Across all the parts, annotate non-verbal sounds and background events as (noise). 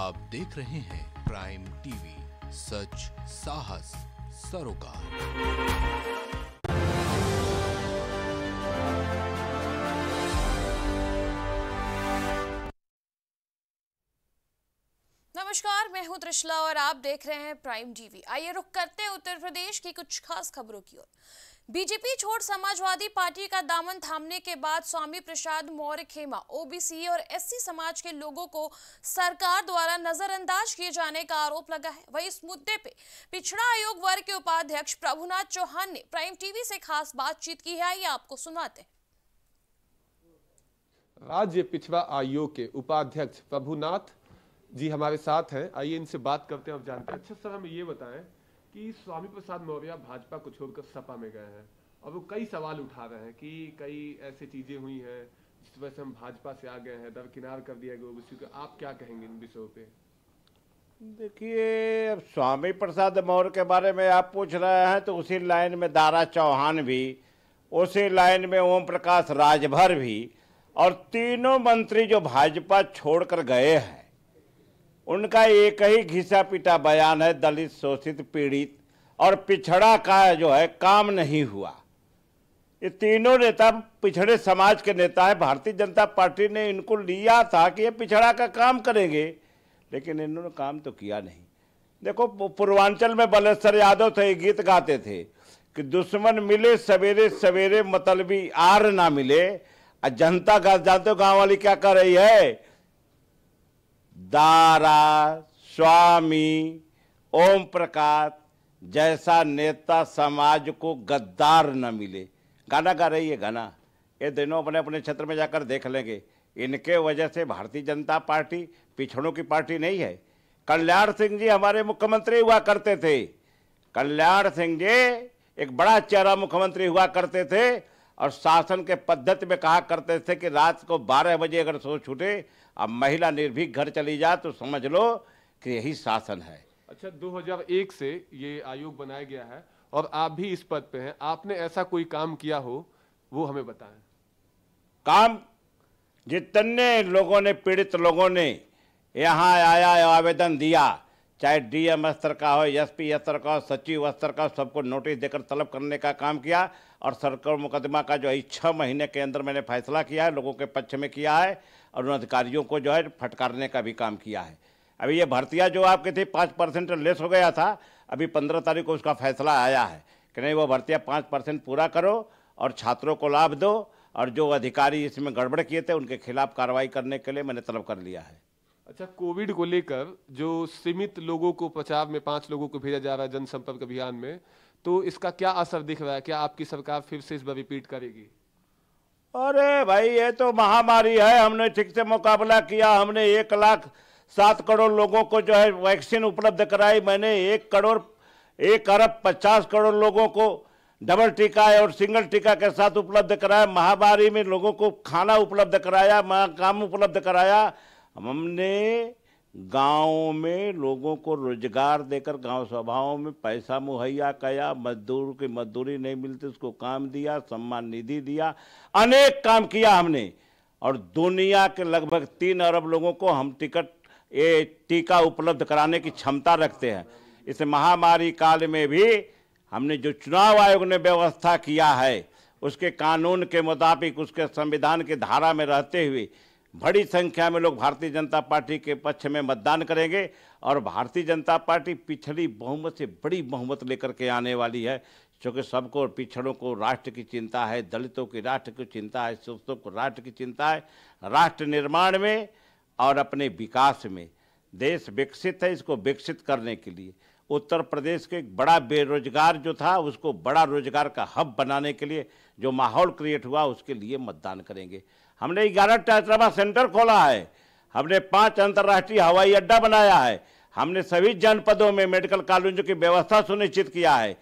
आप देख रहे हैं प्राइम टीवी सच साहस सरोकार नमस्कार मैं हूं त्रिशला और आप देख रहे हैं प्राइम टीवी आइए रुक करते हैं उत्तर प्रदेश की कुछ खास खबरों की ओर बीजेपी छोड़ समाजवादी पार्टी का दामन थामने के बाद स्वामी प्रसाद मौर्य खेमा ओबीसी और एससी समाज के लोगों को सरकार द्वारा नजरअंदाज किए जाने का आरोप लगा है वहीं इस मुद्दे पे पिछड़ा आयोग वर्ग के उपाध्यक्ष प्रभुनाथ चौहान ने प्राइम टीवी से खास बातचीत की है ये आपको सुनाते राज्य पिछड़ा आयोग के उपाध्यक्ष प्रभुनाथ जी हमारे साथ हैं आइए इनसे बात करते हैं और जानते हैं अच्छा सर हमें ये बताएं कि स्वामी प्रसाद मौर्य भाजपा को छोड़कर सपा में गए हैं और वो कई सवाल उठा रहे हैं कि कई ऐसी चीज़ें हुई हैं जिस वजह से हम भाजपा से आ गए हैं दरकिनार कर दिया गया ओबीसी को आप क्या कहेंगे इन विषयों पे देखिए अब स्वामी प्रसाद मौर्य के बारे में आप पूछ रहे हैं तो उसी लाइन में दारा चौहान भी उसी लाइन में ओम प्रकाश राजभर भी और तीनों मंत्री जो भाजपा छोड़कर गए हैं उनका एक ही घिसा पिटा बयान है दलित शोषित पीड़ित और पिछड़ा का जो है काम नहीं हुआ ये तीनों नेता पिछड़े समाज के नेता है भारतीय जनता पार्टी ने इनको लिया था कि ये पिछड़ा का काम करेंगे लेकिन इन्होंने काम तो किया नहीं देखो पूर्वांचल में बलेश्वर यादव थे तो गीत गाते थे कि दुश्मन मिले सवेरे सवेरे मतलबी आर ना मिले जनता का जानते हो गाँव वाली क्या कर रही है दारा स्वामी ओम प्रकाश जैसा नेता समाज को गद्दार न मिले गाना गा रही है गाना ये दोनों अपने अपने क्षेत्र में जाकर देख लेंगे इनके वजह से भारतीय जनता पार्टी पिछड़ों की पार्टी नहीं है कल्याण सिंह जी हमारे मुख्यमंत्री हुआ करते थे कल्याण सिंह जी एक बड़ा चेहरा मुख्यमंत्री हुआ करते थे और शासन के पद्धति में कहा करते थे कि रात को 12 बजे अगर सो छूटे अब महिला निर्भीक घर चली जाए तो समझ लो कि यही शासन है अच्छा 2001 से ये आयोग बनाया गया है और आप भी इस पद पे हैं आपने ऐसा कोई काम किया हो वो हमें बताएं काम जितने लोगों ने पीड़ित लोगों ने यहाँ आया आवेदन दिया चाहे डीएम स्तर का हो एसपी स्तर का हो सचिव स्तर का हो सबको नोटिस देकर तलब करने का काम किया और सरकार मुकदमा का जो है छः महीने के अंदर मैंने फैसला किया है लोगों के पक्ष में किया है और उन अधिकारियों को जो है फटकारने का भी काम किया है अभी ये भर्तियाँ जो आपके थी पाँच परसेंट लेस हो गया था अभी पंद्रह तारीख को उसका फैसला आया है कि नहीं वो भर्तियाँ पाँच परसेंट पूरा करो और छात्रों को लाभ दो और जो अधिकारी इसमें गड़बड़ किए थे उनके खिलाफ कार्रवाई करने के लिए मैंने तलब कर लिया है अच्छा कोविड को लेकर जो सीमित लोगों को प्रचार में पाँच लोगों को भेजा जा रहा है जनसंपर्क अभियान में तो इसका क्या असर दिख रहा है क्या आपकी सरकार फिर से इस बार रिपीट करेगी अरे भाई ये तो महामारी है हमने ठीक से मुकाबला किया हमने एक लाख सात करोड़ लोगों को जो है वैक्सीन उपलब्ध कराई मैंने एक करोड़ एक अरब पचास करोड़ लोगों को डबल टीका और सिंगल टीका के साथ उपलब्ध कराया महामारी में लोगों को खाना उपलब्ध कराया काम उपलब्ध कराया हमने गाँव में लोगों को रोजगार देकर गांव सभाओं में पैसा मुहैया किया मजदूर की मजदूरी नहीं मिलती उसको काम दिया सम्मान निधि दिया अनेक काम किया हमने और दुनिया के लगभग तीन अरब लोगों को हम टिकट ये टीका उपलब्ध कराने की क्षमता रखते हैं इस महामारी काल में भी हमने जो चुनाव आयोग ने व्यवस्था किया है उसके कानून के मुताबिक उसके संविधान की धारा में रहते हुए बड़ी संख्या में लोग भारतीय जनता पार्टी के पक्ष में मतदान करेंगे और भारतीय जनता पार्टी पिछड़ी बहुमत से बड़ी बहुमत लेकर के आने वाली है क्योंकि सबको पिछड़ों को राष्ट्र की चिंता है दलितों की राष्ट्र की चिंता है सुस्तों को राष्ट्र की चिंता है राष्ट्र निर्माण में और अपने विकास में देश विकसित है इसको विकसित करने के लिए उत्तर प्रदेश के एक बड़ा बेरोजगार जो था उसको बड़ा रोजगार का हब बनाने के लिए जो माहौल क्रिएट हुआ उसके लिए मतदान करेंगे हमने ग्यारह ट्रांसफार्मा सेंटर खोला है हमने पांच अंतर्राष्ट्रीय हवाई अड्डा बनाया है हमने सभी जनपदों में मेडिकल कॉलेजों की व्यवस्था सुनिश्चित किया है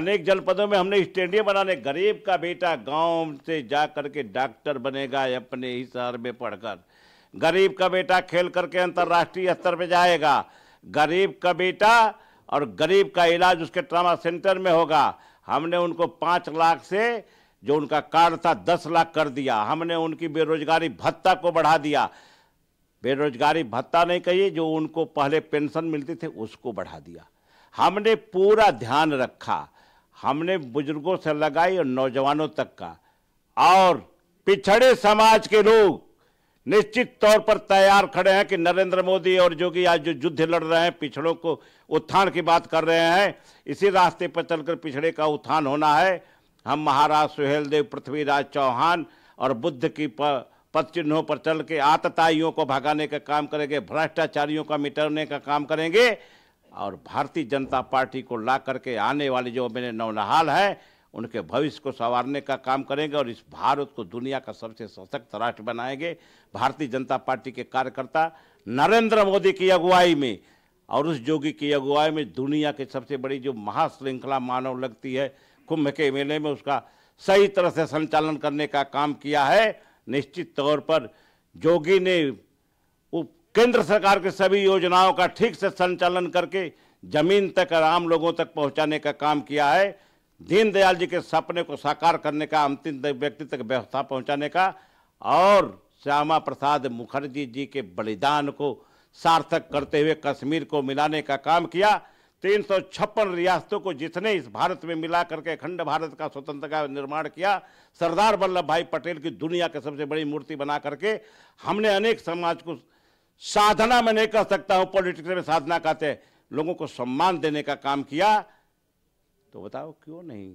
अनेक जनपदों में हमने स्टेडियम बनाने गरीब का बेटा गांव से जा कर के डॉक्टर बनेगा अपने ही शहर में पढ़कर गरीब का बेटा खेल करके अंतर्राष्ट्रीय स्तर पर जाएगा गरीब का बेटा और गरीब का इलाज उसके ट्रामा सेंटर में होगा हमने उनको पाँच लाख से जो उनका कार्ड था दस लाख कर दिया हमने उनकी बेरोजगारी भत्ता को बढ़ा दिया बेरोजगारी भत्ता नहीं कहिए जो उनको पहले पेंशन मिलती थी उसको बढ़ा दिया हमने पूरा ध्यान रखा हमने बुजुर्गों से लगाई और नौजवानों तक का और पिछड़े समाज के लोग निश्चित तौर पर तैयार खड़े हैं कि नरेंद्र मोदी और कि आज जो युद्ध लड़ रहे हैं पिछड़ों को उत्थान की बात कर रहे हैं इसी रास्ते पर चलकर पिछड़े का उत्थान होना है हम महाराज सुहेलदेव पृथ्वीराज चौहान और बुद्ध की पद चिन्हों पर चल के आतताइयों को भगाने का काम करेंगे भ्रष्टाचारियों का मिटाने का काम करेंगे और भारतीय जनता पार्टी को ला करके आने वाले जो मेरे नौनहाल हैं उनके भविष्य को संवारने का काम करेंगे और इस भारत को दुनिया का सबसे सशक्त राष्ट्र बनाएंगे भारतीय जनता पार्टी के कार्यकर्ता नरेंद्र मोदी की अगुवाई में और उस जोगी की अगुवाई में दुनिया की सबसे बड़ी जो महाश्रृंखला मानव लगती है कुंभ के मेले में उसका सही तरह से संचालन करने का काम किया है निश्चित तौर पर जोगी ने केंद्र सरकार के सभी योजनाओं का ठीक से संचालन करके जमीन तक और आम लोगों तक पहुंचाने का काम किया है दीनदयाल जी के सपने को साकार करने का अंतिम व्यक्ति तक व्यवस्था पहुंचाने का और श्यामा प्रसाद मुखर्जी जी के बलिदान को सार्थक करते हुए कश्मीर को मिलाने का काम किया तीन सौ छप्पन रियासतों को जिसने इस भारत में मिला करके अखंड भारत का स्वतंत्रता का निर्माण किया सरदार वल्लभ भाई पटेल की दुनिया के सबसे बड़ी मूर्ति बना करके हमने अनेक समाज को साधना में नहीं कर सकता हूँ पॉलिटिक्स में साधना कहते लोगों को सम्मान देने का काम किया तो बताओ क्यों नहीं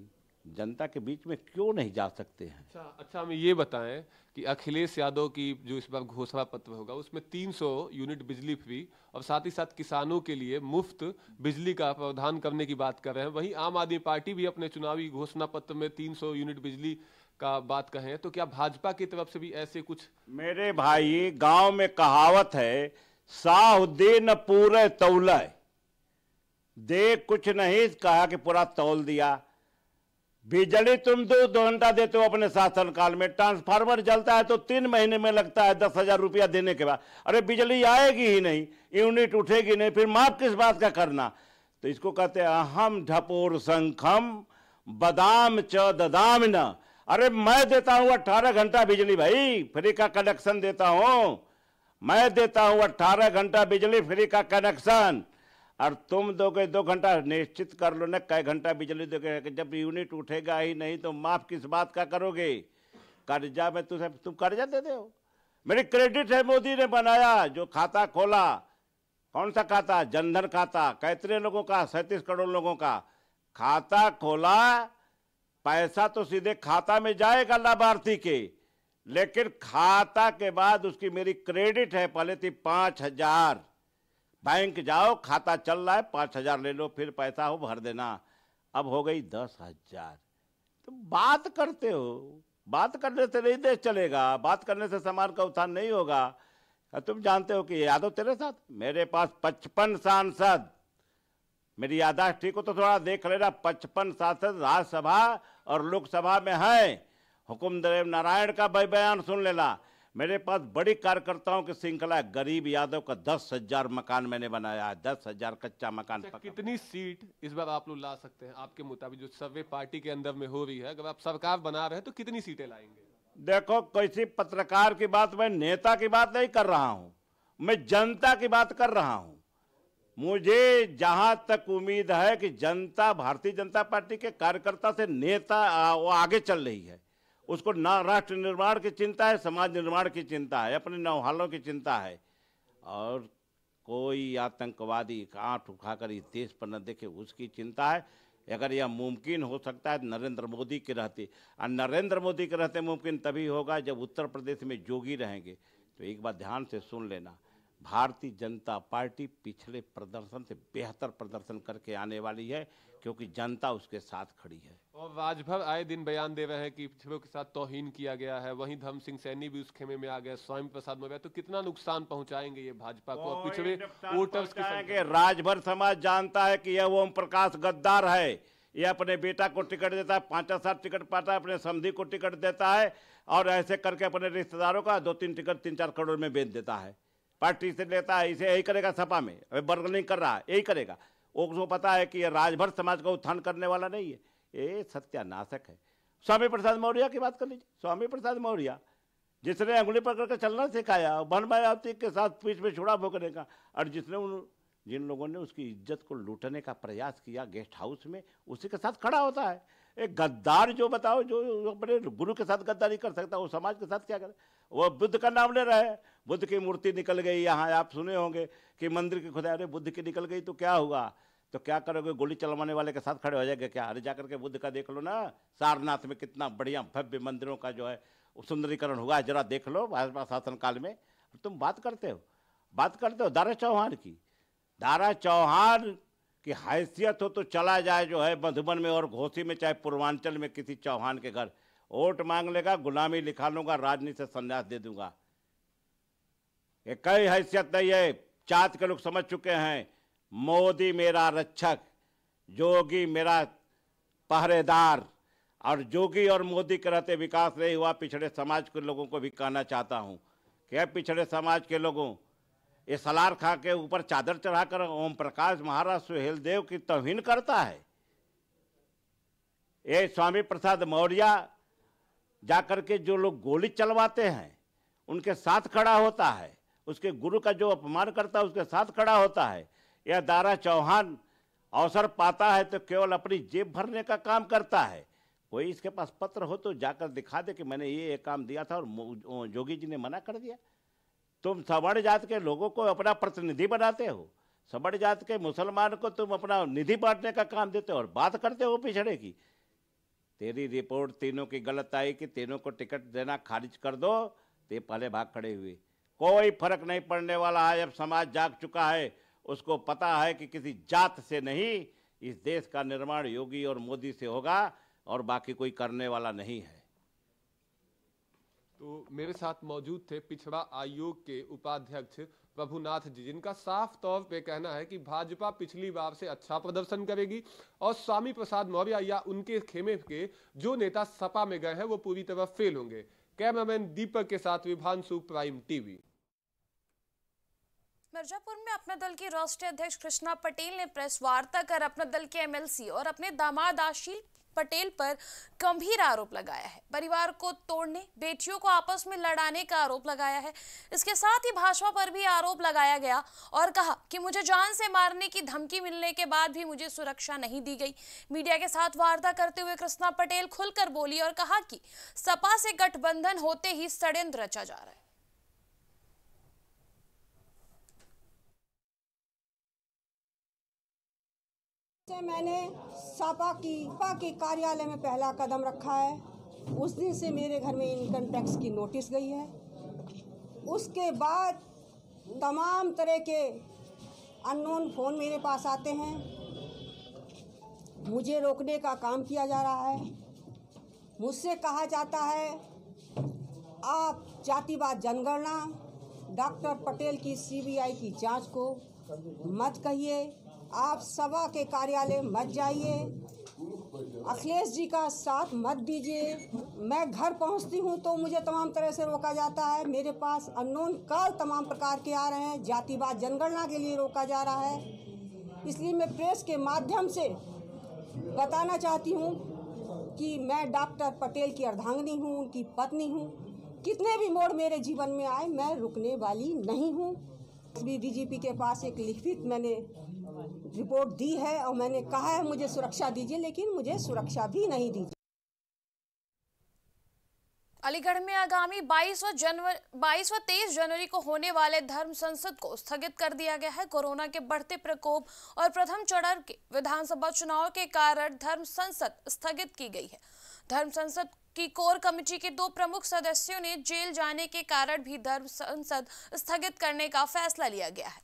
जनता के बीच में क्यों नहीं जा सकते हैं अच्छा अच्छा हम ये बताएं कि अखिलेश यादव की जो इस बार घोषणा पत्र होगा उसमें 300 यूनिट बिजली फ्री और साथ ही साथ किसानों के लिए मुफ्त बिजली का प्रावधान करने की बात कर रहे हैं वहीं आम आदमी पार्टी भी अपने चुनावी घोषणा पत्र में 300 यूनिट बिजली का बात कहे तो क्या भाजपा की तरफ से भी ऐसे कुछ मेरे भाई गांव में कहावत है साहुद्दीन पूरे तौल दे कुछ नहीं कहा कि पूरा तौल दिया बिजली तुम दो दो घंटा देते हो अपने शासन काल में ट्रांसफार्मर जलता है तो तीन महीने में लगता है दस हजार रुपया देने के बाद अरे बिजली आएगी ही नहीं यूनिट उठेगी नहीं फिर माफ किस बात का करना तो इसको कहते हैं अहम ढपोर संखम बदाम च ददाम न अरे मैं देता हूँ अट्ठारह घंटा बिजली भाई फ्री का कनेक्शन देता हूँ मैं देता हूँ अट्ठारह घंटा बिजली फ्री का कनेक्शन और तुम दोगे दो घंटा निश्चित कर लो ना कई घंटा बिजली दोगे जब यूनिट उठेगा ही नहीं तो माफ किस बात का करोगे कर्जा में तुझे तुम कर्जा दे दे हो मेरी क्रेडिट है मोदी ने बनाया जो खाता खोला कौन सा खाता जनधन खाता कैतने लोगों का सैंतीस करोड़ लोगों का खाता खोला पैसा तो सीधे खाता में जाएगा लाभार्थी के लेकिन खाता के बाद उसकी मेरी क्रेडिट है पहले थी पाँच हजार बैंक जाओ खाता चल रहा है पाँच हजार ले लो फिर पैसा हो भर देना अब हो गई दस हजार तो बात करते हो बात करने से नहीं देश चलेगा बात करने से समाज का उत्थान नहीं होगा तुम जानते हो कि यादव तेरे साथ मेरे पास पचपन सांसद मेरी यादाश्त ठीक हो तो थोड़ा देख लेना पचपन सांसद राज्यसभा और लोकसभा में है हुकुम देव नारायण का बयान सुन लेना मेरे पास बड़ी कार्यकर्ताओं की श्रृंखला है गरीब यादव का दस हजार मकान मैंने बनाया है दस हजार कच्चा मकान अच्छा, कितनी सीट इस बार आप लोग ला सकते हैं आपके मुताबिक जो सर्वे पार्टी के अंदर में हो रही है अगर आप सरकार बना रहे हैं तो कितनी सीटें लाएंगे देखो किसी पत्रकार की बात मैं नेता की बात नहीं कर रहा हूँ मैं जनता की बात कर रहा हूँ मुझे जहां तक उम्मीद है कि जनता भारतीय जनता पार्टी के कार्यकर्ता से नेता वो आगे चल रही है उसको ना राष्ट्र निर्माण की चिंता है समाज निर्माण की चिंता है अपने नौहालों की चिंता है और कोई आतंकवादी आँख उठाकर इस देश पर न देखे उसकी चिंता है अगर यह मुमकिन हो सकता है नरेंद्र मोदी के रहते और नरेंद्र मोदी के रहते मुमकिन तभी होगा जब उत्तर प्रदेश में जोगी रहेंगे तो एक बार ध्यान से सुन लेना भारतीय जनता पार्टी पिछले प्रदर्शन से बेहतर प्रदर्शन करके आने वाली है क्योंकि जनता उसके साथ खड़ी है और राजभर आए दिन बयान दे रहे हैं कि पिछड़ों के साथ तोहिन किया गया है वहीं धर्म सिंह सैनी भी उस खेमे में आ गए स्वामी प्रसाद मौर्य तो कितना नुकसान पहुंचाएंगे ये भाजपा को पिछड़े वोटर्स के राजभर समाज जानता है कि यह ओम प्रकाश गद्दार है ये अपने बेटा को टिकट देता है पाँचा सात टिकट पाता है अपने समधि को टिकट देता है और ऐसे करके अपने रिश्तेदारों का दो तीन टिकट तीन चार करोड़ में बेच देता है पार्टी से लेता है इसे यही करेगा सपा में अभी बर्गनिंग कर रहा है यही करेगा उसको पता है कि ये राजभर समाज का उत्थान करने वाला नहीं है ये सत्यानाशक है स्वामी प्रसाद मौर्य की बात कर लीजिए स्वामी प्रसाद मौर्य जिसने अंगुली पकड़ कर चलना सिखाया वन मायावती के साथ पीछ में छुड़ा भोगने का और जिसने उन जिन लोगों ने उसकी इज्जत को लूटने का प्रयास किया गेस्ट हाउस में उसी के साथ खड़ा होता है एक गद्दार जो बताओ जो अपने गुरु के साथ गद्दारी कर सकता है वो समाज के साथ क्या करे वो बुद्ध का नाम ले रहा है बुद्ध की मूर्ति निकल गई यहाँ आप सुने होंगे कि मंदिर की खुदाई अरे बुद्ध की निकल गई तो क्या हुआ तो क्या करोगे गोली चलवाने वाले के साथ खड़े हो जाएंगे क्या अरे जाकर के बुद्ध का देख लो ना सारनाथ में कितना बढ़िया भव्य मंदिरों का जो है सुंदरीकरण हुआ है जरा देख लो भाजपा शासनकाल में तुम बात करते हो बात करते हो दारा चौहान की दारा चौहान की हैसियत हो तो चला जाए जो है मधुबन में और घोसी में चाहे पूर्वांचल में किसी चौहान के घर वोट मांग लेगा गुलामी लिखा लूंगा राजनीति से संन्यास दे दूंगा ये कई हैसियत नहीं है चात के लोग समझ चुके हैं मोदी मेरा रक्षक जोगी मेरा पहरेदार और जोगी और मोदी के रहते विकास नहीं हुआ पिछड़े समाज के लोगों को भी कहना चाहता हूँ क्या पिछड़े समाज के लोगों ये सलार खा के ऊपर चादर चढ़ाकर ओम प्रकाश महाराज सुहेल देव की तोहिन करता है ये स्वामी प्रसाद मौर्य जाकर के जो लोग गोली चलवाते हैं उनके साथ खड़ा होता है उसके गुरु का जो अपमान करता है उसके साथ खड़ा होता है या दारा चौहान अवसर पाता है तो केवल अपनी जेब भरने का काम करता है कोई इसके पास पत्र हो तो जाकर दिखा दे कि मैंने ये एक काम दिया था और जोगी जी ने मना कर दिया तुम सवर्ण जात के लोगों को अपना प्रतिनिधि बनाते हो सवर्ण जात के मुसलमान को तुम अपना निधि बांटने का काम देते हो और बात करते हो पिछड़े की तेरी रिपोर्ट तीनों की गलत आई कि तीनों को टिकट देना खारिज कर दो तो ये पहले भाग खड़े हुए कोई फर्क नहीं पड़ने वाला है अब समाज जाग चुका है उसको पता है कि किसी जात से नहीं इस देश का निर्माण योगी और मोदी से होगा और बाकी कोई करने वाला नहीं है तो मेरे साथ मौजूद थे पिछड़ा आयोग के उपाध्यक्ष प्रभुनाथ जी जिनका साफ तौर पे कहना है कि भाजपा पिछली बार से अच्छा प्रदर्शन करेगी और स्वामी प्रसाद मौर्य या उनके खेमे के जो नेता सपा में गए हैं वो पूरी तरह फेल होंगे कैमरामैन दीपक के साथ विभान विभांशु प्राइम टीवी मिर्जापुर में अपने दल की राष्ट्रीय अध्यक्ष कृष्णा पटेल ने प्रेस वार्ता कर अपने दल के एमएलसी और अपने दामाद आशील पटेल पर गंभीर आरोप लगाया है परिवार को तोड़ने बेटियों को आपस में लड़ाने का आरोप लगाया है इसके साथ ही भाजपा पर भी आरोप लगाया गया और कहा कि मुझे जान से मारने की धमकी मिलने के बाद भी मुझे सुरक्षा नहीं दी गई मीडिया के साथ वार्ता करते हुए कृष्णा पटेल खुलकर बोली और कहा कि सपा से गठबंधन होते ही षड्यंत्र रचा जा रहा है से तो मैंने सापा की पा के कार्यालय में पहला कदम रखा है उस दिन से मेरे घर में इनकम टैक्स की नोटिस गई है उसके बाद तमाम तरह के अननोन फ़ोन मेरे पास आते हैं मुझे रोकने का काम किया जा रहा है मुझसे कहा जाता है आप जातिवाद जनगणना डॉक्टर पटेल की सीबीआई की जांच को मत कहिए आप सभा के कार्यालय मत जाइए अखिलेश जी का साथ मत दीजिए मैं घर पहुंचती हूं तो मुझे तमाम तरह से रोका जाता है मेरे पास अननोन कॉल तमाम प्रकार के आ रहे हैं जातिवाद जनगणना के लिए रोका जा रहा है इसलिए मैं प्रेस के माध्यम से बताना चाहती हूं कि मैं डॉक्टर पटेल की अर्धांगनी हूं उनकी पत्नी हूं कितने भी मोड़ मेरे जीवन में आए मैं रुकने वाली नहीं हूँ भी डीजीपी के पास एक लिखित मैंने रिपोर्ट दी है और मैंने कहा है मुझे सुरक्षा दीजिए लेकिन मुझे सुरक्षा भी नहीं दीजिए अलीगढ़ में आगामी 22 व जनवरी 22 व 23 जनवरी को होने वाले धर्म संसद को स्थगित कर दिया गया है कोरोना के बढ़ते प्रकोप और प्रथम चरण के विधानसभा चुनाव के कारण धर्म संसद स्थगित की गई है धर्म संसद कि कोर कमेटी के दो प्रमुख सदस्यों ने जेल जाने के कारण भी धर्म संसद स्थगित करने का फैसला लिया गया है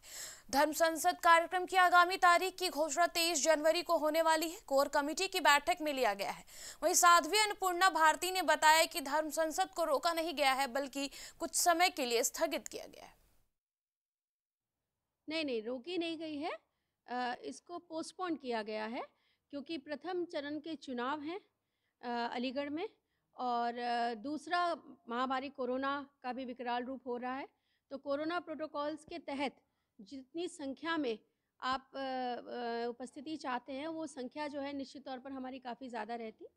धर्म संसद कार्यक्रम की आगामी तारीख की घोषणा 23 जनवरी को होने वाली है कोर कमेटी की बैठक में लिया गया है वहीं साध्वी अन्नपूर्णा भारती ने बताया कि धर्म संसद को रोका नहीं गया है बल्कि कुछ समय के लिए स्थगित किया गया है नहीं नहीं रोकी नहीं गई है आ, इसको पोस्टपोन किया गया है क्योंकि प्रथम चरण के चुनाव हैं अलीगढ़ में और दूसरा महामारी कोरोना का भी विकराल रूप हो रहा है तो कोरोना प्रोटोकॉल्स के तहत जितनी संख्या में आप उपस्थिति चाहते हैं वो संख्या जो है निश्चित तौर पर हमारी काफ़ी ज़्यादा रहती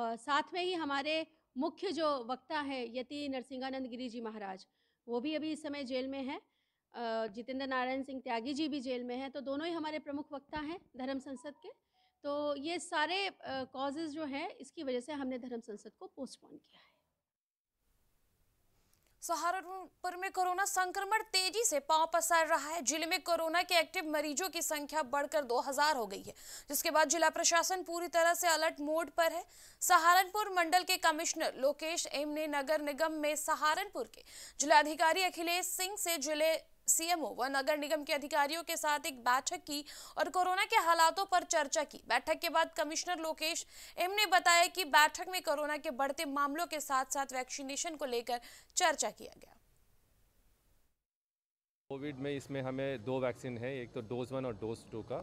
और साथ में ही हमारे मुख्य जो वक्ता है यति नरसिंहानंद गिरी जी महाराज वो भी अभी इस समय जेल में हैं जितेंद्र नारायण सिंह त्यागी जी भी जेल में हैं तो दोनों ही हमारे प्रमुख वक्ता हैं धर्म संसद के तो ये सारे कॉजेज़ जो हैं इसकी वजह से हमने धर्म संसद को पोस्टपोन किया है सहारनपुर में कोरोना संक्रमण तेजी से पांव पसार रहा है जिले में कोरोना के एक्टिव मरीजों की संख्या बढ़कर 2000 हो गई है जिसके बाद जिला प्रशासन पूरी तरह से अलर्ट मोड पर है सहारनपुर मंडल के कमिश्नर लोकेश एम ने नगर निगम में सहारनपुर के जिलाधिकारी अखिलेश सिंह से जिले सीएमओ व नगर निगम के अधिकारियों के साथ एक बैठक की और कोरोना के हालातों पर चर्चा की बैठक के बाद कमिश्नर लोकेश एम ने बताया कि बैठक में कोरोना के बढ़ते मामलों के साथ साथ वैक्सीनेशन को लेकर चर्चा किया गया कोविड में इसमें हमें दो वैक्सीन है एक तो डोज वन और डोज टू का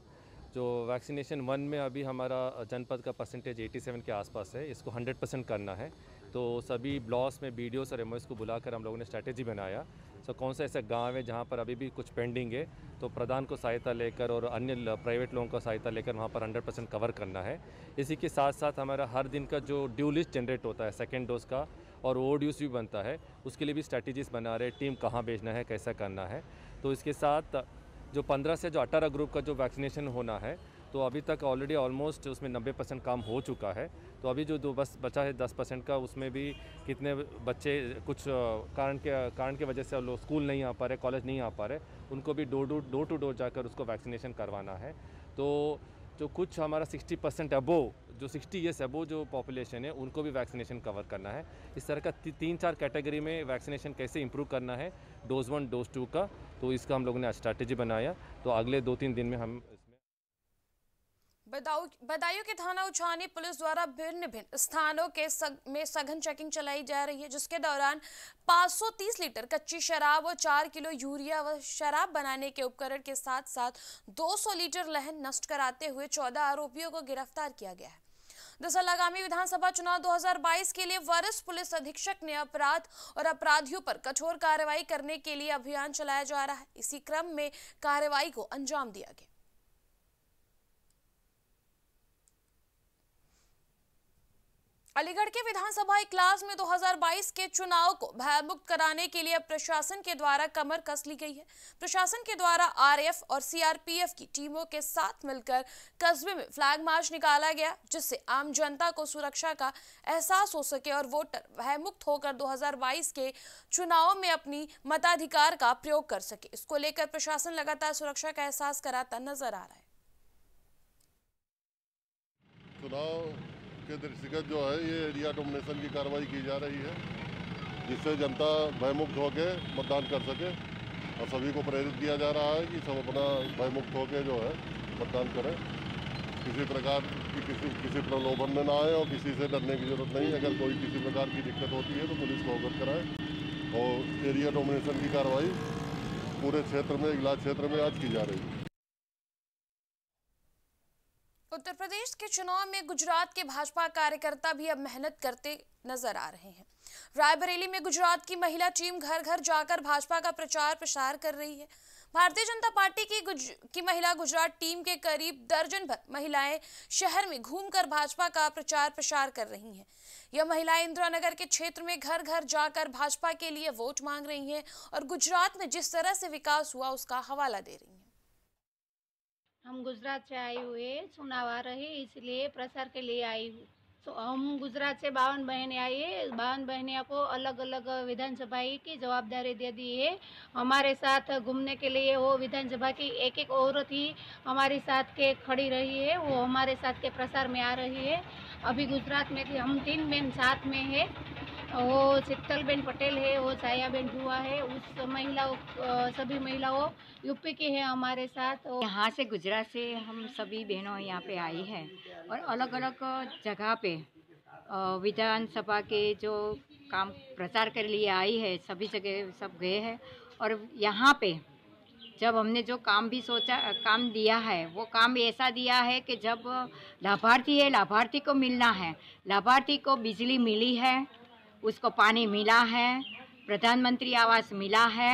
जो वैक्सीनेशन वन में अभी हमारा जनपद का परसेंटेज 87 के आसपास है इसको 100 परसेंट करना है तो सभी ब्लॉक्स में बी और एम को बुलाकर हम लोगों ने स्ट्रैटेजी बनाया सो कौन सा ऐसा गांव है जहाँ पर अभी भी कुछ पेंडिंग है तो प्रधान को सहायता लेकर और अन्य प्राइवेट लोगों को सहायता लेकर वहाँ पर 100 परसेंट कवर करना है इसी के साथ साथ हमारा हर दिन का जो ड्यू लिस्ट जनरेट होता है सेकेंड डोज का और ओ ड्यूस भी बनता है उसके लिए भी स्ट्रैटेजीज बना रहे टीम कहाँ भेजना है कैसा करना है तो इसके साथ जो पंद्रह से जो अठारह ग्रुप का जो वैक्सीनेशन होना है तो अभी तक ऑलरेडी ऑलमोस्ट उसमें नब्बे परसेंट काम हो चुका है तो अभी जो दो बस बचा है दस परसेंट का उसमें भी कितने बच्चे कुछ कारण के कारण के वजह से लोग स्कूल नहीं आ पा रहे कॉलेज नहीं आ पा रहे उनको भी door door door to door जाकर उसको वैक्सीनेशन करवाना है तो जो कुछ हमारा 60 परसेंट अबो जो 60 ईयर्स अबो जो पॉपुलेशन है उनको भी वैक्सीनेशन कवर करना है इस तरह का ती, तीन चार कैटेगरी में वैक्सीनेशन कैसे इम्प्रूव करना है डोज वन डोज टू का तो इसका हम लोगों ने स्ट्रैटेजी बनाया तो अगले दो तीन दिन में हम बदायूं के थाना उछानी पुलिस द्वारा भिन्न भिन्न स्थानों के सग, में सघन चेकिंग चलाई जा रही है जिसके दौरान 530 लीटर कच्ची शराब और 4 किलो यूरिया व शराब बनाने के उपकरण के साथ साथ 200 लीटर लहन नष्ट कराते हुए 14 आरोपियों को गिरफ्तार किया गया है दरअसल आगामी विधानसभा चुनाव 2022 के लिए वरिष्ठ पुलिस अधीक्षक ने अपराध और अपराधियों पर कठोर कार्रवाई करने के लिए अभियान चलाया जा रहा है इसी क्रम में कार्रवाई को अंजाम दिया गया अलीगढ़ के विधानसभा इकलास में 2022 के चुनाव को भयमुक्त कराने के लिए प्रशासन के द्वारा कमर कस ली गई है प्रशासन के द्वारा आरएफ और सीआरपीएफ की टीमों के साथ मिलकर कस्बे में फ्लैग मार्च निकाला गया जिससे आम जनता को सुरक्षा का एहसास हो सके और वोटर भयमुक्त होकर 2022 के चुनाव में अपनी मताधिकार का प्रयोग कर सके इसको लेकर प्रशासन लगातार सुरक्षा का एहसास कराता नजर आ रहा है चुनाव के दृष्टिगत जो है ये एरिया डोमिनेशन की कार्रवाई की जा रही है जिससे जनता भयमुक्त होकर मतदान कर सके और सभी को प्रेरित किया जा रहा है कि सब अपना भयमुक्त होकर जो है मतदान करें किसी प्रकार की किसी किसी प्रलोभन में ना आए और किसी से डरने की जरूरत नहीं अगर कोई किसी प्रकार की दिक्कत होती है तो पुलिस को अवगत कराए और एरिया डोमिनेशन की कार्रवाई पूरे क्षेत्र में इलाज क्षेत्र में आज की जा रही है उत्तर प्रदेश के चुनाव में गुजरात के भाजपा कार्यकर्ता भी अब मेहनत करते नजर आ रहे हैं रायबरेली में गुजरात की महिला टीम घर घर जाकर भाजपा का प्रचार प्रसार कर रही है भारतीय जनता पार्टी की गुज की महिला गुजरात टीम के करीब दर्जन भर महिलाएं शहर में घूमकर भाजपा का प्रचार प्रसार कर रही हैं यह महिलाएं इंदिरानगर के क्षेत्र में घर घर जाकर भाजपा के लिए वोट मांग रही हैं और गुजरात में जिस तरह से विकास हुआ उसका हवाला दे रही हैं हम गुजरात से आए हुए सुनावा रहे इसलिए प्रसार के लिए आई हूँ तो हम गुजरात से बावन बहनें आई है बावन बहनियों को अलग अलग विधानसभा की जवाबदारी दे दी है हमारे साथ घूमने के लिए वो विधानसभा की एक एक औरत ही हमारे साथ के खड़ी रही है वो हमारे साथ के प्रसार में आ रही है अभी गुजरात में थी हम तीन बहन साथ में है वो शीतलबेन पटेल है वो सायाबेन हुआ है उस महिलाओं सभी महिलाओं यूपी के हैं हमारे साथ यहाँ से गुजरात से हम सभी बहनों यहाँ पे आई है और अलग अलग जगह पे विधानसभा के जो काम प्रचार के लिए आई है सभी जगह सब गए हैं और यहाँ पे जब हमने जो काम भी सोचा काम दिया है वो काम ऐसा दिया है कि जब लाभार्थी है लाभार्थी को मिलना है लाभार्थी को बिजली मिली है उसको पानी मिला है प्रधानमंत्री आवास मिला है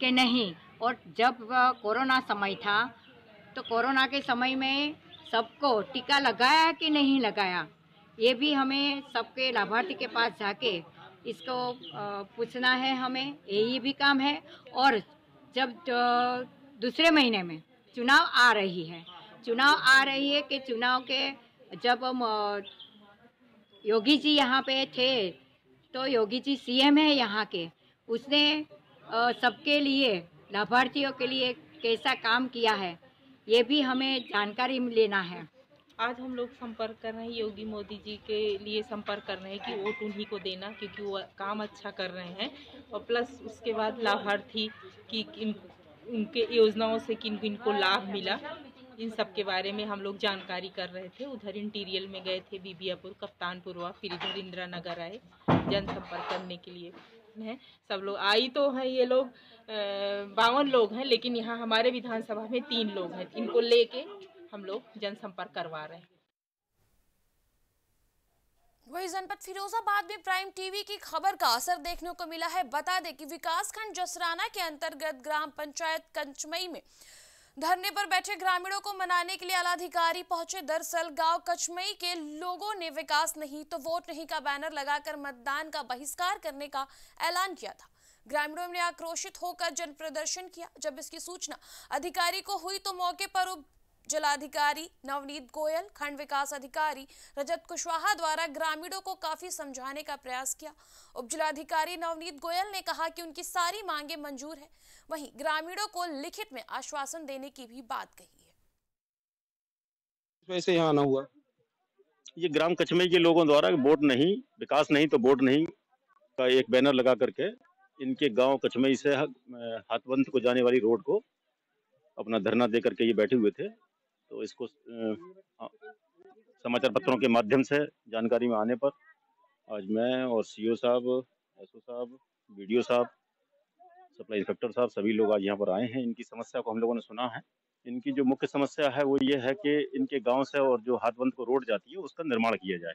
कि नहीं और जब कोरोना समय था तो कोरोना के समय में सबको टीका लगाया कि नहीं लगाया ये भी हमें सबके लाभार्थी के पास जाके इसको पूछना है हमें यही भी काम है और जब दूसरे महीने में चुनाव आ रही है चुनाव आ रही है कि चुनाव के जब योगी जी यहाँ पे थे तो योगी जी सीएम है यहाँ के उसने सबके लिए लाभार्थियों के लिए कैसा काम किया है ये भी हमें जानकारी लेना है आज हम लोग संपर्क कर रहे हैं योगी मोदी जी के लिए संपर्क कर रहे हैं कि वोट उन्हीं को देना क्योंकि वो काम अच्छा कर रहे हैं और प्लस उसके बाद लाभार्थी की उनके योजनाओं से किन किन को लाभ मिला इन सब के बारे में हम लोग जानकारी कर रहे थे उधर इंटीरियल में गए थे बीबियापुर कप्तानपुरवा फिर इधर इंदिरा नगर आए जनसंपर्क करने के लिए हैं सब लोग आई तो हैं ये लोग बावन लोग हैं लेकिन यहाँ हमारे विधानसभा में तीन लोग हैं इनको लेके हम लोग जनसंपर्क करवा रहे हैं वही जनपद फिरोजाबाद में प्राइम टीवी की खबर का असर देखने को मिला है बता दें कि विकासखंड जसराना के अंतर्गत ग्राम पंचायत कंचमई में धरने पर बैठे ग्रामीणों को मनाने के लिए आलाधिकारी पहुंचे दरअसल गांव कचमई के लोगों ने विकास नहीं तो वोट नहीं का बैनर लगाकर मतदान का बहिष्कार करने का ऐलान किया था ग्रामीणों ने आक्रोशित होकर जन प्रदर्शन किया जब इसकी सूचना अधिकारी को हुई तो मौके पर जिलाधिकारी नवनीत गोयल खंड विकास अधिकारी रजत कुशवाहा द्वारा ग्रामीणों को काफी समझाने का प्रयास किया उप जिलाधिकारी नवनीत गोयल ने कहा कि उनकी सारी मांगे मंजूर है वहीं ग्रामीणों को लिखित में आश्वासन देने की भी बात कही है वैसे यहाँ आना हुआ ये ग्राम कचमे के लोगों द्वारा वोट नहीं विकास नहीं तो वोट नहीं का एक बैनर लगा करके इनके गाँव कचमई से हाथवंत को जाने वाली रोड को अपना धरना दे करके ये बैठे हुए थे तो इसको समाचार पत्रों के माध्यम से जानकारी में आने पर आज मैं और सीओ साहब एसओ साहब बीडीओ साहब सप्लाई इंस्पेक्टर साहब सभी लोग आज यहाँ पर आए हैं इनकी समस्या को हम लोगों ने सुना है इनकी जो मुख्य समस्या है वो ये है कि इनके गांव से और जो हाथबंद को रोड जाती है उसका निर्माण किया जाए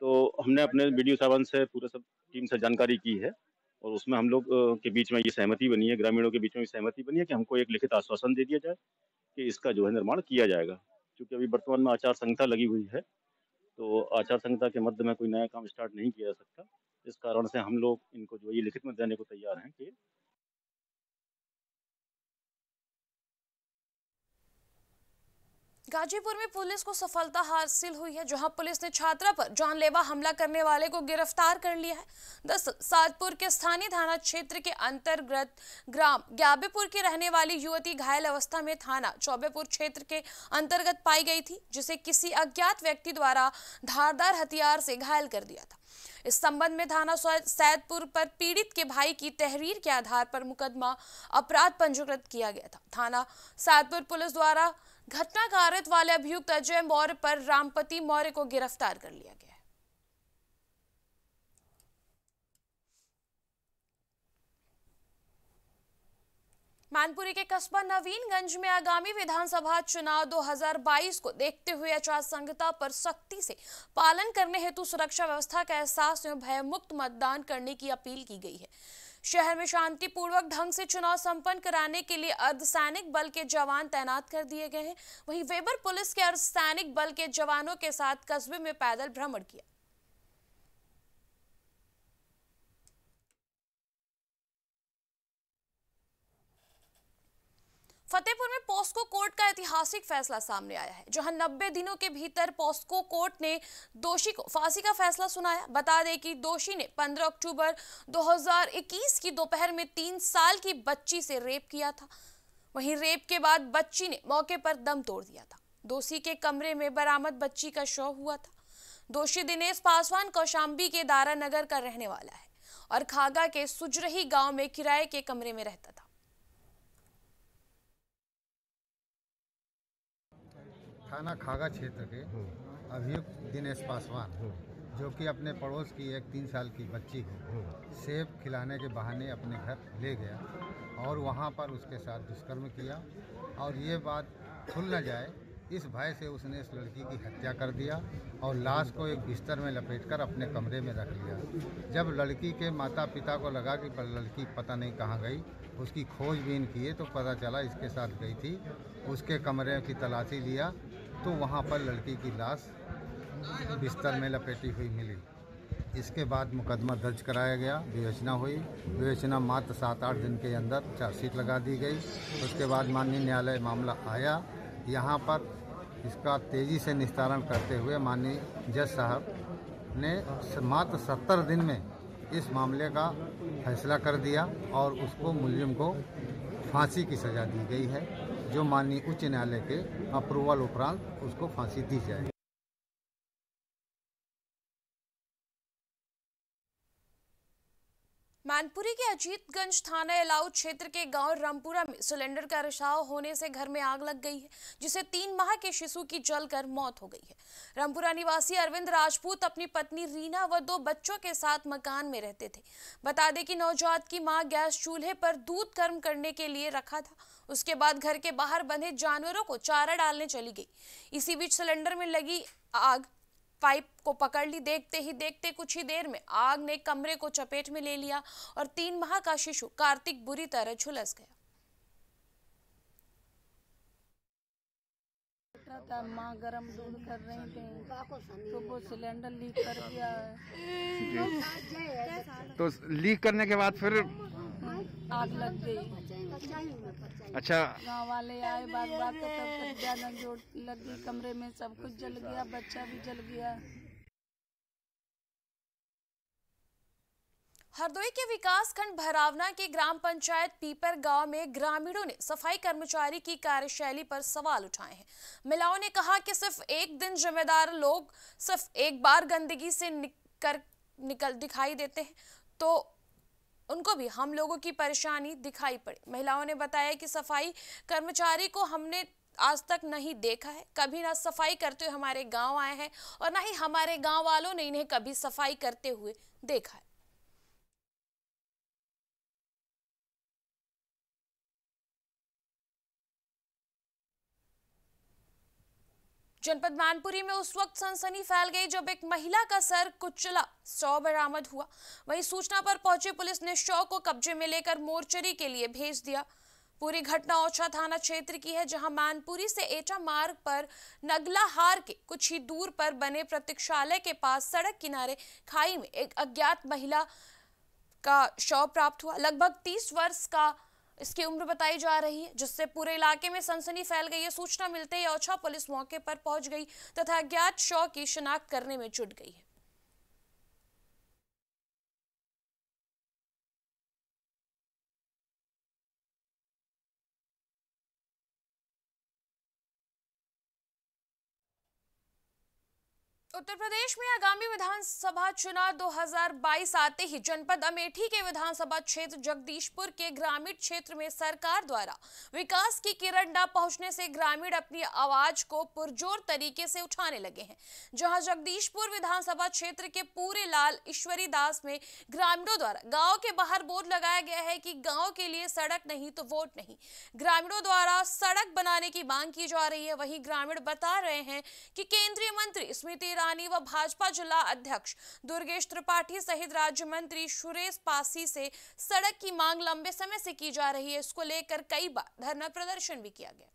तो हमने अपने वीडियो साहब से पूरे सब टीम से जानकारी की है और उसमें हम लोग के बीच में ये सहमति बनी है ग्रामीणों के बीच में सहमति बनी है कि हमको एक लिखित आश्वासन दे दिया जाए कि इसका जो है निर्माण किया जाएगा क्योंकि अभी वर्तमान में आचार संहिता लगी हुई है तो आचार संहिता के मध्य में कोई नया काम स्टार्ट नहीं किया जा सकता इस कारण से हम लोग इनको जो ये लिखित में देने को तैयार हैं कि गाजीपुर में पुलिस को सफलता हासिल हुई है जहां पुलिस ने छात्रा पर जानलेवा हमला करने वाले को गिरफ्तार कर लिया है दरअसल सातपुर के स्थानीय थाना क्षेत्र के अंतर्गत ग्राम ग्याबेपुर की रहने वाली युवती घायल अवस्था में थाना चौबेपुर क्षेत्र के अंतर्गत पाई गई थी जिसे किसी अज्ञात व्यक्ति द्वारा धारदार हथियार से घायल कर दिया था इस संबंध में थाना सैदपुर पर पीड़ित के भाई की तहरीर के आधार पर मुकदमा अपराध पंजीकृत किया गया था थाना सैदपुर पुलिस द्वारा घटना का आरत वाले अभियुक्त अजय मौर्य पर रामपति मौर्य को गिरफ्तार कर लिया गया मानपुरी के कस्बा नवीनगंज में आगामी विधानसभा चुनाव 2022 को देखते हुए आचार संहिता पर सख्ती से पालन करने हेतु सुरक्षा व्यवस्था का एहसास एवं भयमुक्त मतदान करने की अपील की गई है शहर में शांतिपूर्वक ढंग से चुनाव संपन्न कराने के लिए अर्धसैनिक बल के जवान तैनात कर दिए गए हैं वहीं वेबर पुलिस के अर्धसैनिक बल के जवानों के साथ कस्बे में पैदल भ्रमण किया फतेहपुर में पॉस्को कोर्ट का ऐतिहासिक फैसला सामने आया है जहां 90 दिनों के भीतर पॉस्को कोर्ट ने दोषी को फांसी का फैसला सुनाया बता दें कि दोषी ने 15 अक्टूबर 2021 की दोपहर में तीन साल की बच्ची से रेप किया था वहीं रेप के बाद बच्ची ने मौके पर दम तोड़ दिया था दोषी के कमरे में बरामद बच्ची का शव हुआ था दोषी दिनेश पासवान कौशाम्बी के दारा नगर का रहने वाला है और खागा के सुजरही गाँव में किराए के कमरे में रहता था थाना खागा क्षेत्र के हम्म। अभियुक्त दिनेश पासवान हम्म। जो कि अपने पड़ोस की एक तीन साल की बच्ची को हम्म। सेब खिलाने के बहाने अपने घर ले गया और वहाँ पर उसके साथ दुष्कर्म किया और ये बात खुल न जाए इस भय से उसने इस लड़की की हत्या कर दिया और लाश को एक बिस्तर में लपेटकर अपने कमरे में रख लिया जब लड़की के माता पिता को लगा कि लड़की पता नहीं कहाँ गई उसकी खोजबीन किए तो पता चला इसके साथ गई थी उसके कमरे की तलाशी लिया तो वहाँ पर लड़की की लाश बिस्तर में लपेटी हुई मिली इसके बाद मुकदमा दर्ज कराया गया विवेचना हुई विवेचना मात्र सात आठ दिन के अंदर चार्जशीट लगा दी गई उसके बाद माननीय न्यायालय मामला आया यहाँ पर इसका तेज़ी से निस्तारण करते हुए माननीय जज साहब ने मात्र सत्तर दिन में इस मामले का फैसला कर दिया और उसको मुलिम को फांसी की सज़ा दी गई है जो माननीय उच्च न्यायालय के अप्रूवल उपरांत उसको फांसी दी जाएगी कानपुरी के अजीतगंज थाना एलाउ क्षेत्र के गांव रामपुरा में सिलेंडर का रिसाव होने से घर में आग लग गई है जिसे तीन माह के शिशु की जलकर मौत हो गई है रामपुरा निवासी अरविंद राजपूत अपनी पत्नी रीना व दो बच्चों के साथ मकान में रहते थे बता दें कि नवजात की मां गैस चूल्हे पर दूध गर्म करने के लिए रखा था उसके बाद घर के बाहर बंधे जानवरों को चारा डालने चली गई इसी बीच सिलेंडर में लगी आग पाइप को पकड़ ली देखते ही देखते कुछ ही देर में आग ने कमरे को चपेट में ले लिया और तीन माह का शिशु कार्तिक बुरी तरह झुलस गया था माँ गरम दूध कर रही थी तो वो सिलेंडर लीक कर दिया तो लीक करने के बाद फिर आग लग गई अच्छा गाँव वाले आए बार बार तो तब जोर लग गई कमरे में सब कुछ जल गया बच्चा भी जल गया हरदोई के विकास खंड भरावना के ग्राम पंचायत पीपर गांव में ग्रामीणों ने सफाई कर्मचारी की कार्यशैली पर सवाल उठाए हैं महिलाओं ने कहा कि सिर्फ एक दिन जिम्मेदार लोग सिर्फ एक बार गंदगी से निक, निकल दिखाई देते हैं तो उनको भी हम लोगों की परेशानी दिखाई पड़ी महिलाओं ने बताया कि सफाई कर्मचारी को हमने आज तक नहीं देखा है कभी ना सफाई करते हुए हमारे गांव आए हैं और ना ही हमारे गांव वालों ने इन्हें कभी सफाई करते हुए देखा है जनपद मानपुरी में उस वक्त सनसनी फैल गई जब एक महिला का सर कुचला शव बरामद हुआ वहीं सूचना पर पहुंचे पुलिस ने शव को कब्जे में लेकर मोर्चरी के लिए भेज दिया पूरी घटना ओछा थाना क्षेत्र की है जहां मानपुरी से एटा मार्ग पर नगलाहार के कुछ ही दूर पर बने प्रतीक्षालय के पास सड़क किनारे खाई में एक अज्ञात महिला का शव प्राप्त हुआ लगभग तीस वर्ष का इसकी उम्र बताई जा रही है जिससे पूरे इलाके में सनसनी फैल गई है सूचना मिलते ही ओछा पुलिस मौके पर पहुंच गई तथा अज्ञात शव की शिनाख्त करने में जुट गई है उत्तर प्रदेश में आगामी विधानसभा चुनाव 2022 आते ही जनपद अमेठी के विधानसभा क्षेत्र जगदीशपुर के ग्रामीण क्षेत्र में सरकार द्वारा विकास की किरण न पहुंचने से ग्रामीण अपनी आवाज को पुरजोर तरीके से उठाने लगे हैं जहां जगदीशपुर विधानसभा क्षेत्र के पूरे लाल ईश्वरी दास में ग्रामीणों द्वारा गाँव के बाहर बोर्ड लगाया गया है की गाँव के लिए सड़क नहीं तो वोट नहीं ग्रामीणों द्वारा सड़क बनाने की मांग की जा रही है वही ग्रामीण बता रहे हैं की केंद्रीय मंत्री स्मृति ईरानी गिलानी व भाजपा जिला अध्यक्ष दुर्गेश त्रिपाठी सहित राज्य मंत्री सुरेश पासी से सड़क की मांग लंबे समय से की जा रही है इसको लेकर कई बार धरना प्रदर्शन भी किया गया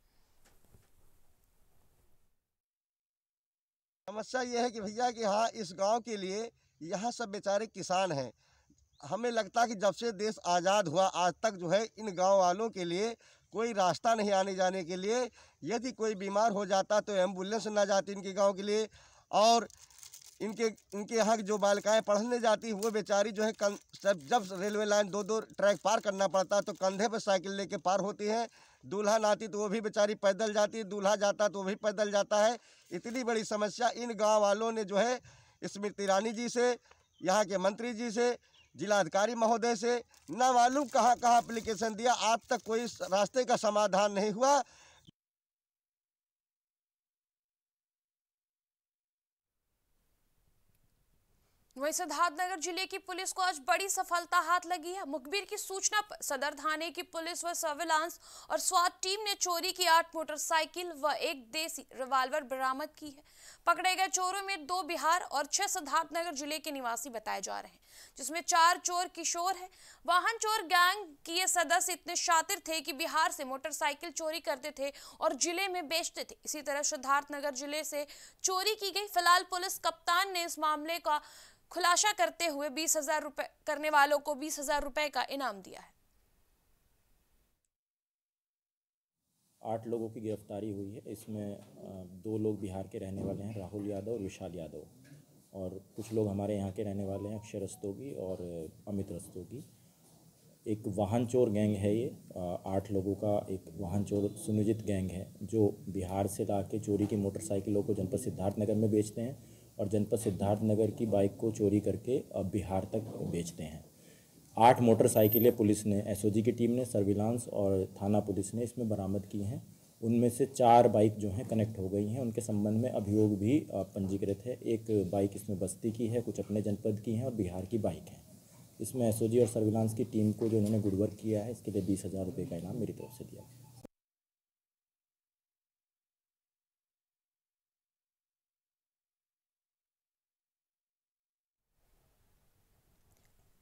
समस्या यह है कि भैया कि हाँ इस गांव के लिए यहाँ सब बेचारे किसान हैं हमें लगता है कि जब से देश आज़ाद हुआ आज तक जो है इन गांव वालों के लिए कोई रास्ता नहीं आने जाने के लिए यदि कोई बीमार हो जाता तो एम्बुलेंस ना जाती इनके गांव के लिए और इनके इनके यहाँ जो बालिकाएँ पढ़ने जाती वो बेचारी जो है कं सब जब रेलवे लाइन दो दो ट्रैक पार करना पड़ता है तो कंधे पर साइकिल लेके पार होती है दूल्हा आती तो वो भी बेचारी पैदल जाती है दूल्हा जाता तो वो भी पैदल जाता है इतनी बड़ी समस्या इन गाँव वालों ने जो है स्मृति ईरानी जी से यहाँ के मंत्री जी से जिलाधिकारी महोदय से न मालूम कहाँ कहाँ अप्लीकेशन दिया आज तक कोई रास्ते का समाधान नहीं हुआ वहीं सिद्धार्थनगर जिले की पुलिस को आज बड़ी सफलता हाथ लगी है मुखबिर की सूचना पर सदर थाने की पुलिस व सर्विलांस और स्वाद टीम ने चोरी की आठ मोटरसाइकिल व एक देसी रिवाल्वर बरामद की है पकड़े गए चोरों में दो बिहार और छह सिद्धार्थनगर जिले के निवासी बताए जा रहे हैं जिसमें चार चोर किशोर है वाहन चोर गैंग के सदस्य इतने शातिर थे कि बिहार से मोटरसाइकिल चोरी करते थे और जिले में बेचते थे इसी तरह सिद्धार्थनगर जिले से चोरी की गई फिलहाल पुलिस कप्तान ने इस मामले का खुलासा करते हुए बीस हजार रुपए करने वालों को बीस हजार रुपए का इनाम दिया है आठ लोगों की गिरफ्तारी हुई है इसमें दो लोग बिहार के रहने वाले हैं राहुल यादव और विशाल यादव और कुछ लोग हमारे यहाँ के रहने वाले हैं अक्षय रस्तोगी और अमित रस्तोगी एक वाहन चोर गैंग है ये आठ लोगों का एक वाहन चोर सुनियोजित गैंग है जो बिहार से लाके चोरी की मोटरसाइकिलों को जनपद सिद्धार्थनगर में बेचते हैं और जनपद सिद्धार्थ नगर की बाइक को चोरी करके अब बिहार तक बेचते हैं आठ मोटरसाइकिलें पुलिस ने एस की टीम ने सर्विलांस और थाना पुलिस ने इसमें बरामद की हैं उनमें से चार बाइक जो हैं कनेक्ट हो गई हैं उनके संबंध में अभियोग भी पंजीकृत है एक बाइक इसमें बस्ती की है कुछ अपने जनपद की हैं और बिहार की बाइक है इसमें एसओजी और सर्विलांस की टीम को जो इन्होंने गुडवर्क किया है इसके लिए बीस हज़ार रुपये का इनाम मेरी तरफ से दिया गया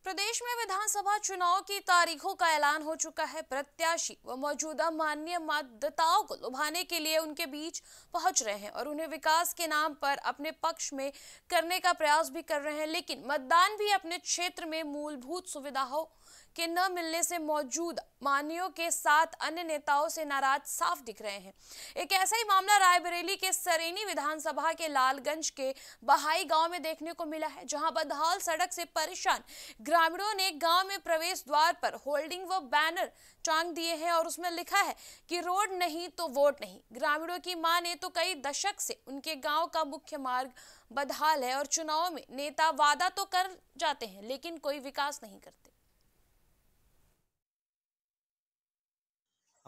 प्रदेश में विधानसभा चुनाव की तारीखों का ऐलान हो चुका है प्रत्याशी व मौजूदा मान्य मतदाताओं को लुभाने के लिए उनके बीच पहुंच रहे हैं और उन्हें विकास के नाम पर अपने पक्ष में करने का प्रयास भी कर रहे हैं लेकिन मतदान भी अपने क्षेत्र में मूलभूत सुविधाओं के न मिलने से मौजूद मानियों के साथ अन्य नेताओं से नाराज साफ दिख रहे हैं एक ऐसा ही मामला रायबरेली के सरेनी विधानसभा के लालगंज के बहाई गांव में देखने को मिला है जहां बदहाल सड़क से परेशान ग्रामीणों ने गांव में प्रवेश द्वार पर होल्डिंग व बैनर टांग दिए हैं और उसमें लिखा है कि रोड नहीं तो वोट नहीं ग्रामीणों की माने तो कई दशक से उनके गाँव का मुख्य मार्ग बदहाल है और चुनाव में नेता वादा तो कर जाते हैं लेकिन कोई विकास नहीं करते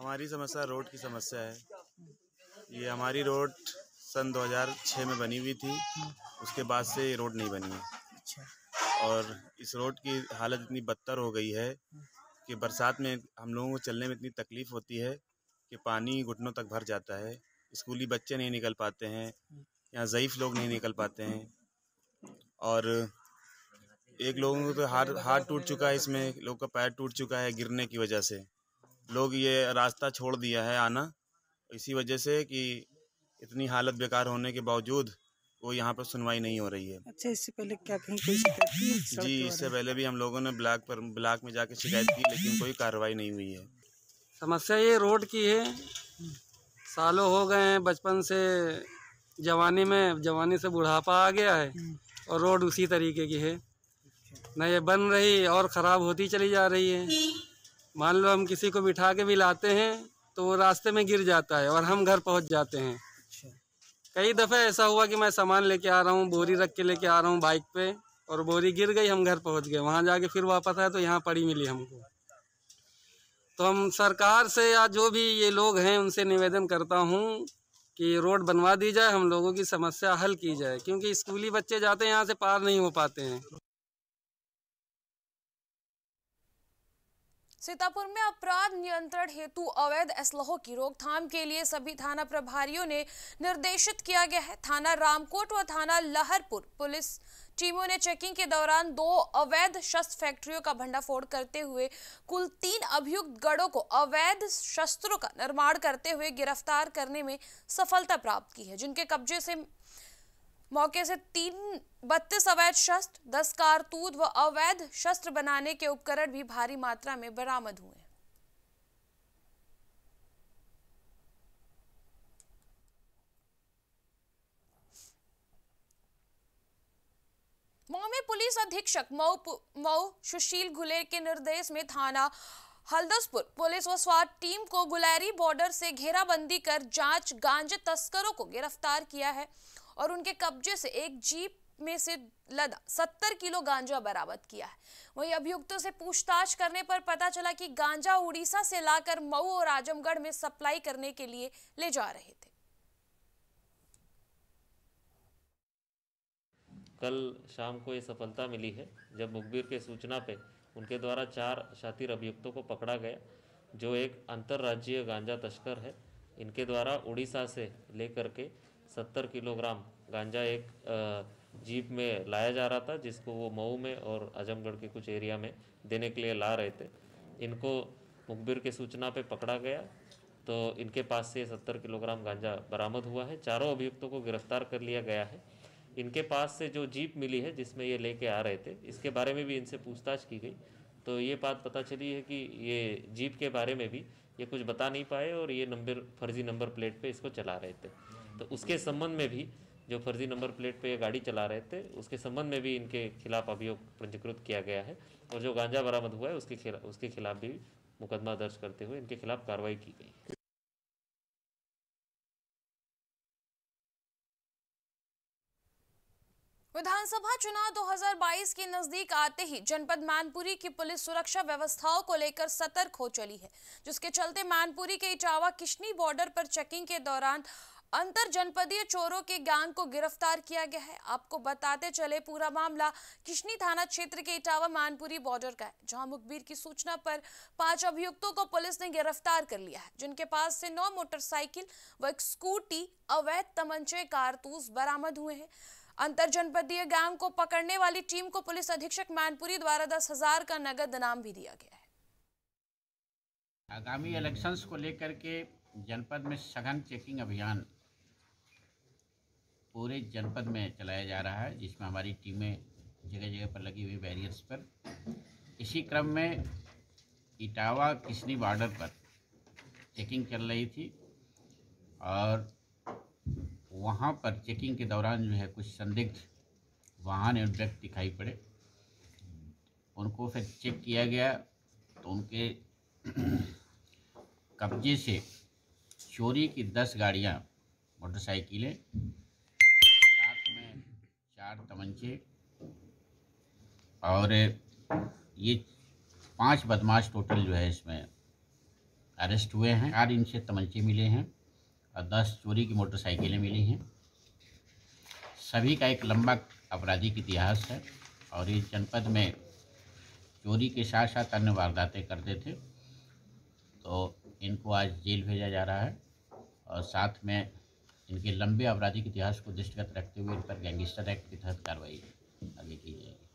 हमारी समस्या रोड की समस्या है ये हमारी रोड सन 2006 में बनी हुई थी उसके बाद से ये रोड नहीं बनी है अच्छा। और इस रोड की हालत इतनी बदतर हो गई है कि बरसात में हम लोगों को चलने में इतनी तकलीफ़ होती है कि पानी घुटनों तक भर जाता है स्कूली बच्चे नहीं निकल पाते हैं यहाँ ज़यीफ़ लोग नहीं निकल पाते हैं और एक लोगों को तो हाथ हाथ टूट चुका है इसमें लोग का पैर टूट चुका है गिरने की वजह से लोग ये रास्ता छोड़ दिया है आना इसी वजह से कि इतनी हालत बेकार होने के बावजूद वो यहाँ पर सुनवाई नहीं हो रही है अच्छा इससे पहले क्या कहीं कोई शिकायत जी इससे पहले भी हम लोगों ने ब्लॉक पर ब्लॉक में जाके शिकायत की लेकिन कोई कार्रवाई नहीं हुई है समस्या ये रोड की है सालों हो गए हैं बचपन से जवानी में जवानी से बुढ़ापा आ गया है हम्म। और रोड उसी तरीके की है अच्छा। न ये बन रही और ख़राब होती चली जा रही है मान लो हम किसी को बिठा के भी लाते हैं तो वो रास्ते में गिर जाता है और हम घर पहुंच जाते हैं अच्छा। कई दफ़े ऐसा हुआ कि मैं सामान लेके आ रहा हूँ बोरी रख के लेके आ रहा हूँ बाइक पे और बोरी गिर गई हम घर पहुँच गए वहां जाके फिर वापस आए तो यहाँ पड़ी मिली हमको तो हम सरकार से या जो भी ये लोग हैं उनसे निवेदन करता हूँ कि रोड बनवा दी जाए हम लोगों की समस्या हल की जाए क्योंकि स्कूली बच्चे जाते हैं यहाँ से पार नहीं हो पाते हैं सीतापुर में अपराध नियंत्रण हेतु अवैध असलहो की रोकथाम के लिए सभी थाना प्रभारियों ने निर्देशित किया गया है थाना रामकोट व थाना लहरपुर पुलिस टीमों ने चेकिंग के दौरान दो अवैध शस्त्र फैक्ट्रियों का भंडाफोड़ करते हुए कुल तीन अभियुक्त गढ़ों को अवैध शस्त्रों का निर्माण करते हुए गिरफ्तार करने में सफलता प्राप्त की है जिनके कब्जे से मौके से तीन बत्तीस अवैध शस्त्र दस कारतूत व अवैध शस्त्र बनाने के उपकरण भी भारी मात्रा में बरामद हुए मऊ में पुलिस अधीक्षक मऊ मऊ सुशील घुले के निर्देश में थाना हल्दसपुर पुलिस व स्वाद टीम को गुलैरी बॉर्डर से घेराबंदी कर जांच गांजे तस्करों को गिरफ्तार किया है और उनके कब्जे से एक जीप में से लदा सत्तर किलो गांजा बरामद किया है वहीं अभियुक्तों से पूछताछ करने पर पता चला कि गांजा उड़ीसा से लाकर मऊ और आजमगढ़ में सप्लाई करने के लिए ले जा रहे थे कल शाम को ये सफलता मिली है जब मुखबिर के सूचना पे उनके द्वारा चार शातिर अभियुक्तों को पकड़ा गया जो एक अंतर्राज्यीय गांजा तस्कर है इनके द्वारा उड़ीसा से लेकर के सत्तर किलोग्राम गांजा एक जीप में लाया जा रहा था जिसको वो मऊ में और आजमगढ़ के कुछ एरिया में देने के लिए ला रहे थे इनको मुखबिर के सूचना पे पकड़ा गया तो इनके पास से सत्तर किलोग्राम गांजा बरामद हुआ है चारों अभियुक्तों को गिरफ्तार कर लिया गया है इनके पास से जो जीप मिली है जिसमें ये लेके आ रहे थे इसके बारे में भी इनसे पूछताछ की गई तो ये बात पता चली है कि ये जीप के बारे में भी ये कुछ बता नहीं पाए और ये नंबर फर्जी नंबर प्लेट पे इसको चला रहे थे तो उसके संबंध में भी जो फर्जी नंबर प्लेट पे ये गाड़ी चला रहे थे उसके संबंध में भी इनके खिलाफ अभियोग पंजीकृत किया गया है और जो गांजा बरामद हुआ है उसके खिलाफ उसके खिलाफ भी मुकदमा दर्ज करते हुए इनके खिलाफ कार्रवाई की गई विधानसभा चुनाव 2022 के नजदीक आते ही जनपद मानपुरी की पुलिस सुरक्षा व्यवस्थाओं को लेकर सतर्क हो चली है जिसके चलते मानपुरी के इटावा किशनी बॉर्डर पर चेकिंग के दौरान अंतर जनपदीय चोरों के गैंग को गिरफ्तार किया गया है आपको बताते चले पूरा मामला किशनी थाना क्षेत्र के इटावा मानपुरी बॉर्डर का है जहां मुखबिर की सूचना पर पांच अभियुक्तों को पुलिस ने गिरफ्तार कर लिया है जिनके पास से नौ मोटरसाइकिल व एक स्कूटी अवैध तमंचे कारतूस बरामद हुए हैं अंतर जनपदीय गैंग को पकड़ने वाली टीम को पुलिस अधीक्षक मैनपुरी द्वारा दस हजार का नगद इनाम भी दिया गया है आगामी इलेक्शंस को लेकर के जनपद में सघन चेकिंग अभियान पूरे जनपद में चलाया जा रहा है जिसमें हमारी टीमें जगह जगह पर लगी हुई बैरियर्स पर इसी क्रम में इटावा किसनी बॉर्डर पर चेकिंग चल रही थी और वहाँ पर चेकिंग के दौरान जो है कुछ संदिग्ध वाहन एवं व्यक्ति दिखाई पड़े उनको फिर चेक किया गया तो उनके (clears throat) कब्जे से चोरी की दस गाड़ियाँ मोटरसाइकिलें चार तमंचे और ये पांच बदमाश टोटल जो है इसमें अरेस्ट हुए हैं चार इनसे तमंचे मिले हैं और दस चोरी की मोटरसाइकिलें मिली हैं सभी का एक लंबा आपराधिक इतिहास है और इस जनपद में चोरी के साथ साथ अन्य वारदातें करते थे तो इनको आज जेल भेजा जा रहा है और साथ में इनके लंबे आपराधिक इतिहास को दृष्टिगत रखते हुए इन पर गैंगस्टर एक्ट के तहत कार्रवाई आगे की जाएगी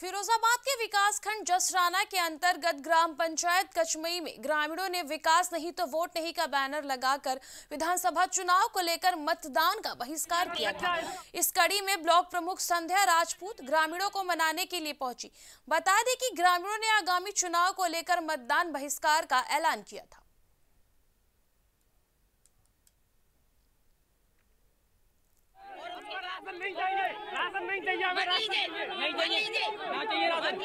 फिरोजाबाद के विकास खंड जसराना के अंतर्गत ग्राम पंचायत कचमई में ग्रामीणों ने विकास नहीं तो वोट नहीं का बैनर लगाकर विधानसभा चुनाव को लेकर मतदान का बहिष्कार किया था इस कड़ी में ब्लॉक प्रमुख संध्या राजपूत ग्रामीणों को मनाने के लिए पहुंची बता दें कि ग्रामीणों ने आगामी चुनाव को लेकर मतदान बहिष्कार का ऐलान किया था राशन नहीं चाहिए राशन नहीं चाहिए हमें राशन नहीं चाहिए नहीं चाहिए नहीं चाहिए मत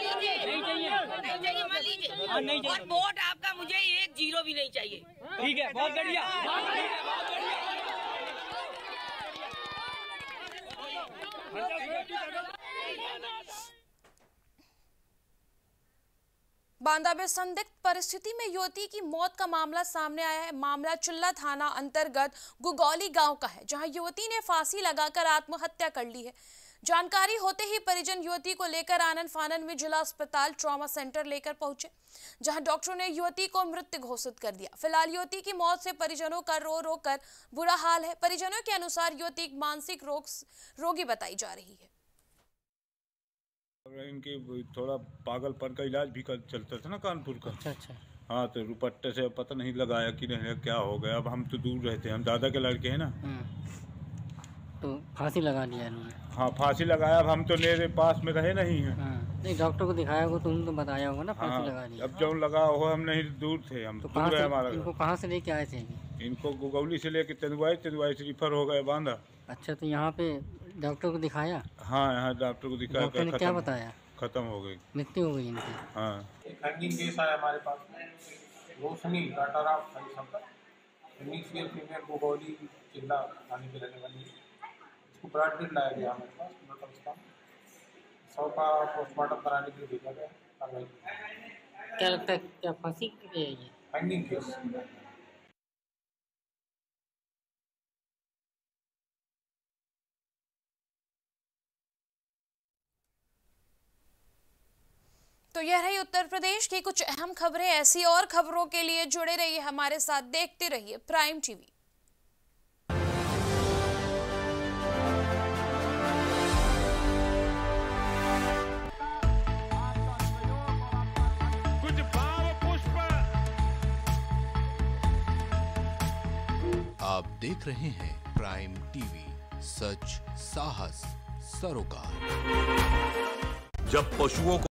लीजिए हाँ, और वोट आपका मुझे एक जीरो भी नहीं चाहिए ठीक है बहुत बढ़िया हाँ, बहुत बढ़िया बांदा में संदिग्ध परिस्थिति में युवती की मौत का मामला सामने आया है मामला चुल्ला थाना अंतर्गत गुगौली गांव का है जहां युवती ने फांसी लगाकर आत्महत्या कर ली है जानकारी होते ही परिजन युवती को लेकर आनंद फानन में जिला अस्पताल ट्रॉमा सेंटर लेकर पहुंचे जहां डॉक्टरों ने युवती को मृत घोषित कर दिया फिलहाल युवती की मौत से परिजनों का रो रो कर बुरा हाल है परिजनों के अनुसार युवती मानसिक रोग रोगी बताई जा रही है इनके थोड़ा पागलपन का इलाज भी कर चलता था ना कानपुर का अच्छा अच्छा हाँ तो रुपट्टे से पता नहीं लगाया कि नहीं क्या हो गया अब हम तो दूर रहते हैं हम दादा के लड़के हैं ना हम्म। तो फांसी लगा दिया इन्होंने हाँ फांसी लगाया अब हम तो मेरे पास में रहे नहीं हैं हाँ। नहीं डॉक्टर को दिखाया होगा तुम तो बताया होगा ना फांसी हाँ, लगा दिया अब जब लगा हो हम नहीं दूर थे हम तो दूर है हमारा इनको कहाँ से लेके आए थे इनको गुगौली से लेके तेंदुआई तेंदुआई से रिफर हो गए बांधा अच्छा तो यहाँ पे डॉक्टर को दिखाया हाँ यहाँ डॉक्टर को दिखाया डॉक्टर ने क्या बताया खत्म हो गई मृत्यु हो गई इनकी हाँ एक रनिंग केस आया हमारे पास रोशनी डाटा राव भाई साहब के रहने वाली है इसको ब्लड लाया गया हमारे पास कम कम सौ का पोस्टमार्टम कराने के लिए भेजा गया क्या लगता है क्या फांसी है ये हैंगिंग केस तो यह रही उत्तर प्रदेश की कुछ अहम खबरें ऐसी और खबरों के लिए जुड़े रहिए हमारे साथ देखते रहिए प्राइम टीवी आप देख रहे हैं प्राइम टीवी सच साहस सरोकार जब पशुओं को